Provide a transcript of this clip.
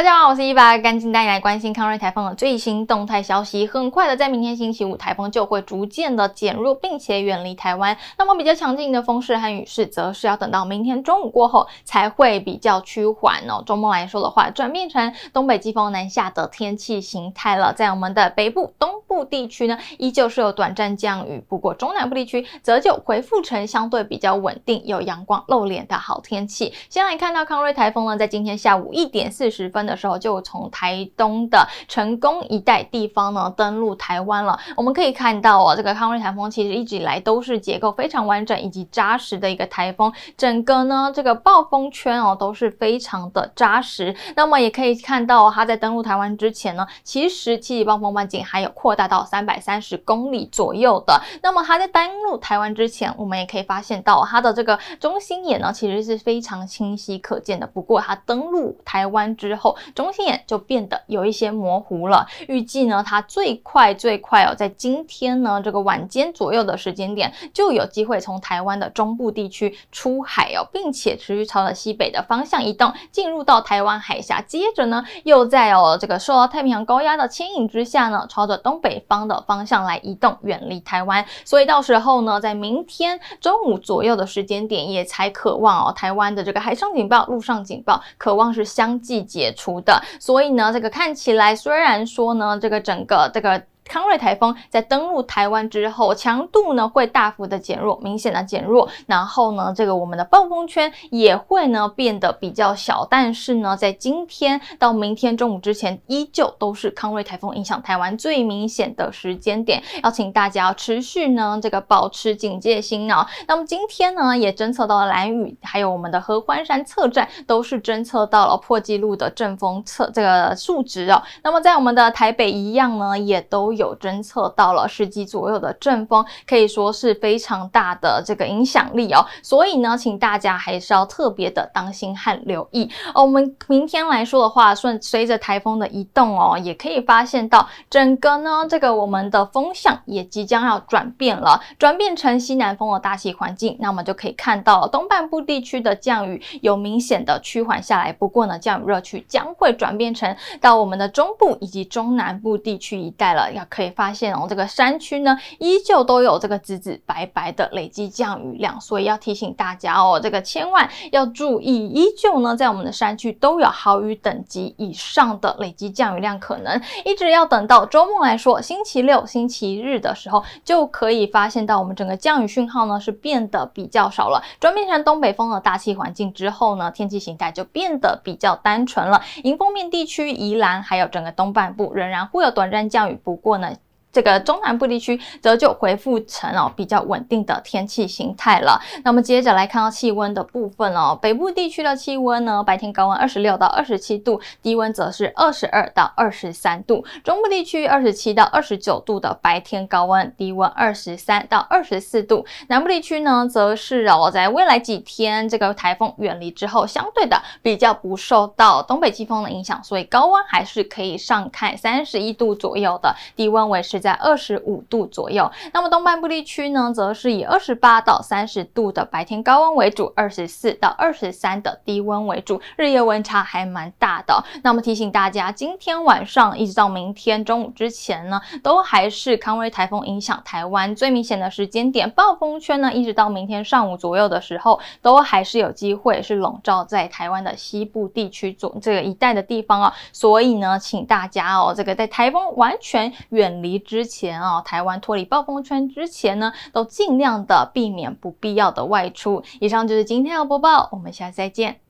大家好，我是伊凡，赶紧带你来关心康瑞台风的最新动态消息。很快的，在明天星期五，台风就会逐渐的减弱，并且远离台湾。那么比较强劲的风势和雨势，则是要等到明天中午过后才会比较趋缓哦。周末来说的话，转变成东北季风南下的天气形态了。在我们的北部、东部地区呢，依旧是有短暂降雨，不过中南部地区则就恢复成相对比较稳定、有阳光露脸的好天气。先来看到康瑞台风呢，在今天下午一点四十分。的时候就从台东的成功一带地方呢登陆台湾了。我们可以看到哦，这个康芮台风其实一直以来都是结构非常完整以及扎实的一个台风，整个呢这个暴风圈哦都是非常的扎实。那么也可以看到，它在登陆台湾之前呢，其实气级暴风半径还有扩大到三百三十公里左右的。那么它在登陆台湾之前，我们也可以发现到它的这个中心眼呢其实是非常清晰可见的。不过它登陆台湾之后，中心眼就变得有一些模糊了。预计呢，它最快最快哦，在今天呢这个晚间左右的时间点就有机会从台湾的中部地区出海哦，并且持续朝着西北的方向移动，进入到台湾海峡。接着呢，又在哦这个受到太平洋高压的牵引之下呢，朝着东北方的方向来移动，远离台湾。所以到时候呢，在明天中午左右的时间点，也才渴望哦台湾的这个海上警报、陆上警报，渴望是相继解除。的，所以呢，这个看起来虽然说呢，这个整个这个。康瑞台风在登陆台湾之后，强度呢会大幅的减弱，明显的减弱。然后呢，这个我们的暴风圈也会呢变得比较小。但是呢，在今天到明天中午之前，依旧都是康瑞台风影响台湾最明显的时间点。要请大家持续呢这个保持警戒心啊。那么今天呢，也侦测到了蓝雨，还有我们的合欢山侧站都是侦测到了破纪录的阵风测这个数值哦。那么在我们的台北一样呢，也都。有侦测到了十级左右的阵风，可以说是非常大的这个影响力哦。所以呢，请大家还是要特别的当心和留意哦。我们明天来说的话，顺随着台风的移动哦，也可以发现到整个呢这个我们的风向也即将要转变了，转变成西南风的大气环境。那我们就可以看到东半部地区的降雨有明显的趋缓下来，不过呢，降雨热区将会转变成到我们的中部以及中南部地区一带了，要。可以发现哦，这个山区呢依旧都有这个紫紫白白的累积降雨量，所以要提醒大家哦，这个千万要注意，依旧呢在我们的山区都有好雨等级以上的累积降雨量，可能一直要等到周末来说，星期六、星期日的时候就可以发现到我们整个降雨讯号呢是变得比较少了，转变成东北风的大气环境之后呢，天气形态就变得比较单纯了。迎风面地区宜兰还有整个东半部仍然会有短暂降雨，不过。закона 这个中南部地区则就恢复成哦比较稳定的天气形态了。那我们接着来看到气温的部分哦，北部地区的气温呢，白天高温二十六到二十七度，低温则是二十二到二十三度。中部地区二十七到二十九度的白天高温，低温二十三到二十四度。南部地区呢，则是哦在未来几天这个台风远离之后，相对的比较不受到东北季风的影响，所以高温还是可以上看三十一度左右的，低温为是。在二十五度左右，那么东半部地区呢，则是以二十八到三十度的白天高温为主，二十四到二十三的低温为主，日夜温差还蛮大的。那么提醒大家，今天晚上一直到明天中午之前呢，都还是康威台风影响台湾最明显的时间点，暴风圈呢，一直到明天上午左右的时候，都还是有机会是笼罩在台湾的西部地区总这个一带的地方哦。所以呢，请大家哦，这个在台风完全远离。之前啊，台湾脱离暴风圈之前呢，都尽量的避免不必要的外出。以上就是今天的播报，我们下次再见。